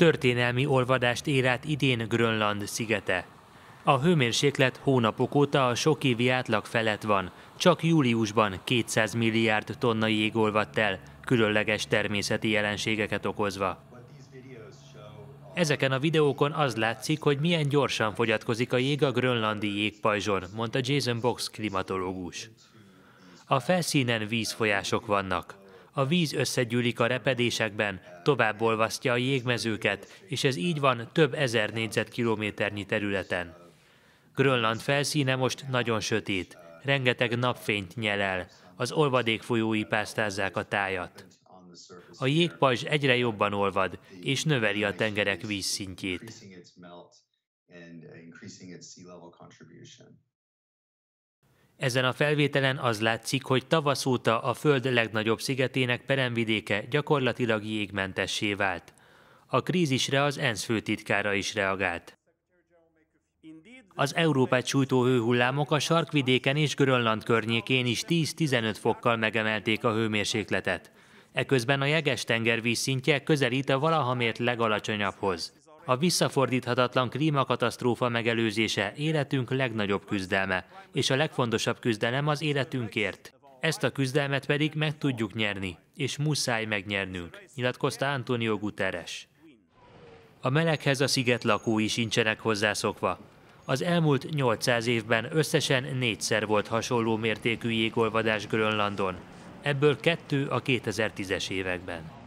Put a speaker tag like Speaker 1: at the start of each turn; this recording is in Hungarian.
Speaker 1: Történelmi olvadást ér át idén Grönland szigete. A hőmérséklet hónapok óta a sok évi átlag felett van, csak júliusban 200 milliárd tonna jég olvadt el, különleges természeti jelenségeket okozva. Ezeken a videókon az látszik, hogy milyen gyorsan fogyatkozik a jég a grönlandi jégpajzson, mondta Jason Box klimatológus. A felszínen vízfolyások vannak a víz összegyűlik a repedésekben, tovább olvasztja a jégmezőket, és ez így van több ezer négyzetkilométernyi területen. Grönland felszíne most nagyon sötét, rengeteg napfényt nyel el, az olvadék folyói pásztázzák a tájat. A jégpajzs egyre jobban olvad, és növeli a tengerek vízszintjét. Ezen a felvételen az látszik, hogy tavasz óta a Föld legnagyobb szigetének peremvidéke gyakorlatilag jégmentessé vált. A krízisre az ENSZ főtitkára is reagált. Az Európát sújtó hőhullámok a sarkvidéken és Grönland környékén is 10-15 fokkal megemelték a hőmérsékletet. Eközben a jeges tengervíz szintje közelít a valaha mért legalacsonyabbhoz. A visszafordíthatatlan klímakatasztrófa megelőzése életünk legnagyobb küzdelme, és a legfontosabb küzdelem az életünkért. Ezt a küzdelmet pedig meg tudjuk nyerni, és muszáj megnyernünk, nyilatkozta Antonio Guterres. A meleghez a sziget lakói sincsenek hozzászokva. Az elmúlt 800 évben összesen négyszer volt hasonló mértékű jégolvadás Grönlandon, ebből kettő a 2010-es években.